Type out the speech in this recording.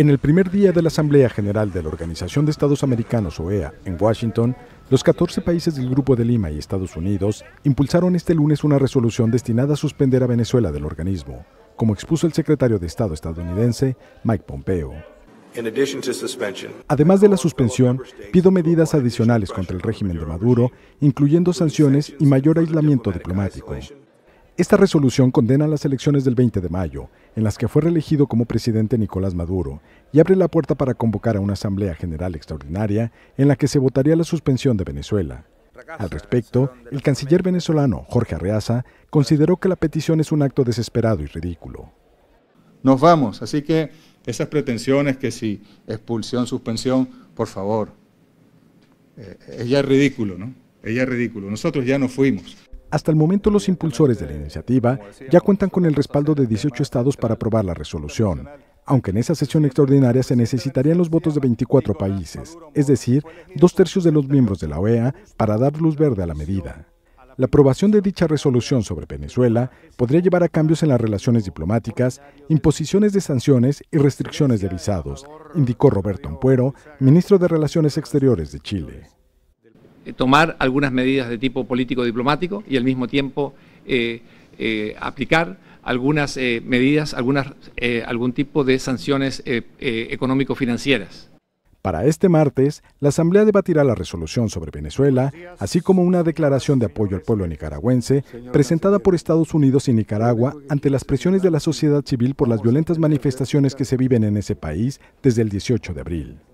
En el primer día de la Asamblea General de la Organización de Estados Americanos, OEA, en Washington, los 14 países del Grupo de Lima y Estados Unidos impulsaron este lunes una resolución destinada a suspender a Venezuela del organismo, como expuso el secretario de Estado estadounidense Mike Pompeo. Además de la suspensión, pido medidas adicionales contra el régimen de Maduro, incluyendo sanciones y mayor aislamiento diplomático. Esta resolución condena las elecciones del 20 de mayo, en las que fue reelegido como presidente Nicolás Maduro, y abre la puerta para convocar a una Asamblea General Extraordinaria en la que se votaría la suspensión de Venezuela. Al respecto, el canciller venezolano Jorge Arreaza consideró que la petición es un acto desesperado y ridículo. Nos vamos, así que esas pretensiones que si expulsión, suspensión, por favor, ella eh, eh, es ridículo, ¿no? Ella eh, es ridículo. Nosotros ya no fuimos. Hasta el momento los impulsores de la iniciativa ya cuentan con el respaldo de 18 estados para aprobar la resolución, aunque en esa sesión extraordinaria se necesitarían los votos de 24 países, es decir, dos tercios de los miembros de la OEA, para dar luz verde a la medida. La aprobación de dicha resolución sobre Venezuela podría llevar a cambios en las relaciones diplomáticas, imposiciones de sanciones y restricciones de visados, indicó Roberto Ampuero, ministro de Relaciones Exteriores de Chile. Eh, tomar algunas medidas de tipo político-diplomático y al mismo tiempo eh, eh, aplicar algunas medidas, algún tipo de sanciones económico-financieras. Para este martes, la Asamblea debatirá la resolución sobre Venezuela, así como una declaración de apoyo al pueblo nicaragüense presentada por Estados Unidos y Nicaragua ante las presiones de la sociedad civil por las violentas manifestaciones que se viven en ese país desde el 18 de abril.